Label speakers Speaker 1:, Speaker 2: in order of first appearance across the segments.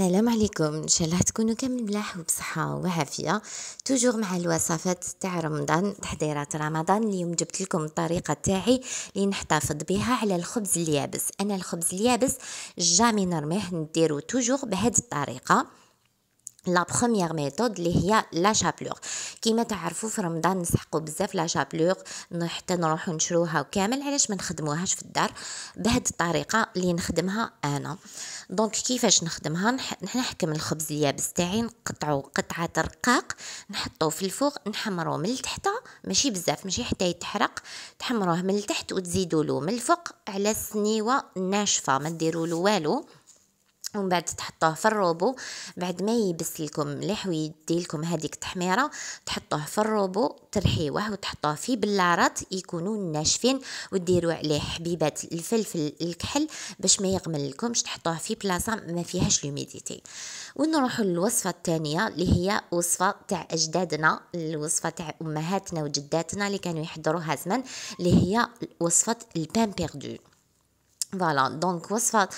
Speaker 1: السلام عليكم ان شاء الله تكونوا كامل ملاح وبصحه وعافيه توجور مع الوصفات تاع رمضان تحضيرات رمضان اليوم جبت لكم الطريقه تاعي اللي نحتفظ بها على الخبز اليابس انا الخبز اليابس جامي نرميه نديرو توجور بهذه الطريقه لا بروميير ميثود اللي هي لا شابلوغ كيما تعرفوا في رمضان نسحقوا بزاف لا شابلوغ حتى نروحوا نشروها كامل علاش ما نخدموهاش في الدار بهاد الطريقه اللي نخدمها انا دونك كيفاش نخدمها نح نحكم الخبز اليابس تاعي نقطعو قطعه رقاق نحطوه في الفوق نحمروه من التحت ماشي بزاف ماشي حتى يتحرق تحمروه من التحت وتزيدوا له من الفوق على السنيوه الناشفه ما ديروا له والو ومن بعد تحطوه في الروبو بعد ما يبس لكم مليح ويدي لكم هذيك التحميره تحطوه في الروبو ترحيوه وتحطوه في بلارات يكونوا ناشفين وديروا عليه حبيبات الفلفل الكحل باش ما يغمل لكمش تحطوه في بلاصه ما فيهاش لوميديتي ونروحوا للوصفه الثانيه اللي هي وصفه تاع اجدادنا الوصفه تاع امهاتنا وجداتنا اللي كانوا يحضروها زمان اللي هي وصفه البان بيردو فوالا دونك وصفة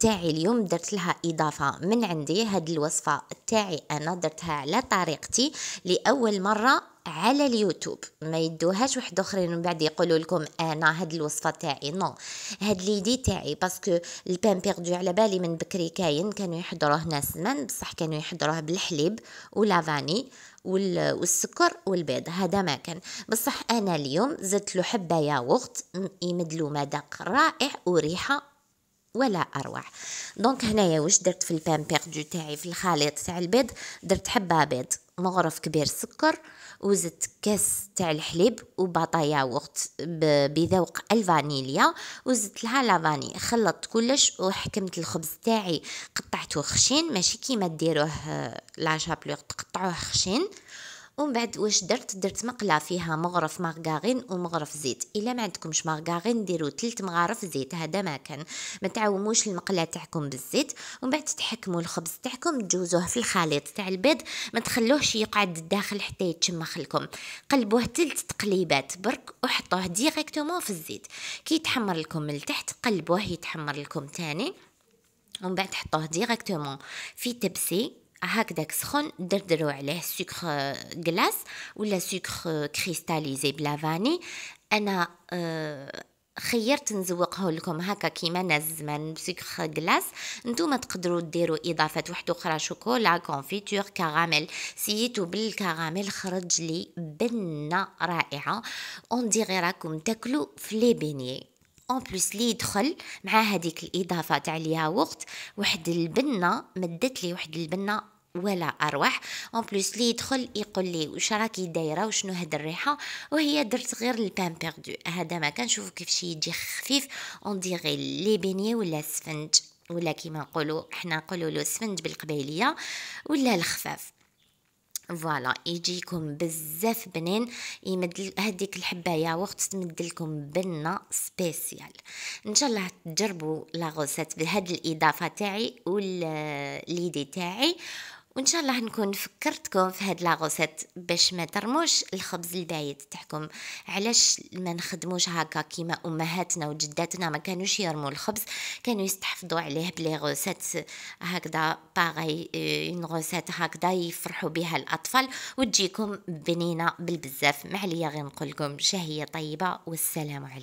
Speaker 1: تاعي اليوم درت لها إضافة من عندي هاد الوصفة تاعي أنا درتها على طريقتي لأول مرة على اليوتيوب ما يدوهاش واحد اخرين من بعد يقولوا لكم انا هاد الوصفه تاعي نو هاد ليدي تاعي باسكو البان بيردو على بالي من بكري كاين كانوا يحضروه ناس من بصح كانوا يحضروه بالحليب ولافاني والسكر والبيض هذا ما كان بصح انا اليوم زدت له حبه ياغورت يمد له مذاق رائع وريحه ولا اروع دونك هنايا واش درت في البان بيردو تاعي في الخليط تاع البيض درت حبه بيض مغرف كبير سكر وزدت كاس تاع الحليب وبطايا وقت بذوق الفانيليا وزدت لها لافاني خلطت كلش وحكمت الخبز تاعي قطعته خشين ماشي كيما ديروه آه، لا شابلور تقطعوه خشين ومن بعد واش درت درت مقله فيها مغرف مارغارين ومغرف زيت الا ما عندكمش مارغارين ديروا ثلاث مغارف زيت هذا ما كان ما تعوموش المقله تاعكم بالزيت ومن بعد تحكموا الخبز تاعكم تجوزوه في الخليط تاع البيض ما تخلوهش يقعد الداخل حتى يتشمخ لكم قلبوه ثلاث تقليبات برك وحطوه ديريكتومون في الزيت كي يتحمر لكم من التحت قلبوه يتحمر لكم ثاني ومن بعد حطوه ديريكتومون في تبسي هكذاك سخون دردرو عليه سكر آه، غلاس ولا سكر آه، كريستاليزي بلا فاني انا آه، خيرت نزوقه لكم هكا كيما زمان بسكر غلاس نتوما تقدروا ديروا اضافات واحد اخرى شوكولا كونفيتور كراميل سييتو بالكراميل خرج لي بنه رائعه اون ديغي راكم تاكلوا في لي بينيه اون بلوس لي يدخل مع هذيك الاضافه تاع الياغورت واحد البنه مدت لي واحد البنه ولا اروح اون بلوس لي يدخل يقول لي واش راكي دايره وشنو هاد الريحه وهي درت غير البان بيردو هذا ما كنشوفو كيفاش يجي خفيف اون ديغي لي بيني ولا السفنج ولا كيما نقولوا حنا نقولوا له السفنج بالقبايليه ولا الخفاف فوالا يجيكم بزاف بنين يمد هذيك الحبايه وقت تمد لكم بنه سبيسيال ان شاء الله تجربوا لا غوسيت بهاد الاضافه تاعي والليدي تاعي وان شاء الله نكون فكرتكم في هاد لاغوسيت باش ما ترموش الخبز البايد تحكم علاش ما نخدموش هكا كيما امهاتنا وجداتنا ما كانوش يرموا الخبز كانوا يستحفظوا عليه بلي غوسيت هكذا باغي اون آه، غوسيت هكذا يفرحوا بها الاطفال وتجيكم بنينه بالبزاف معليا غير نقول لكم شهيه طيبه والسلام عليكم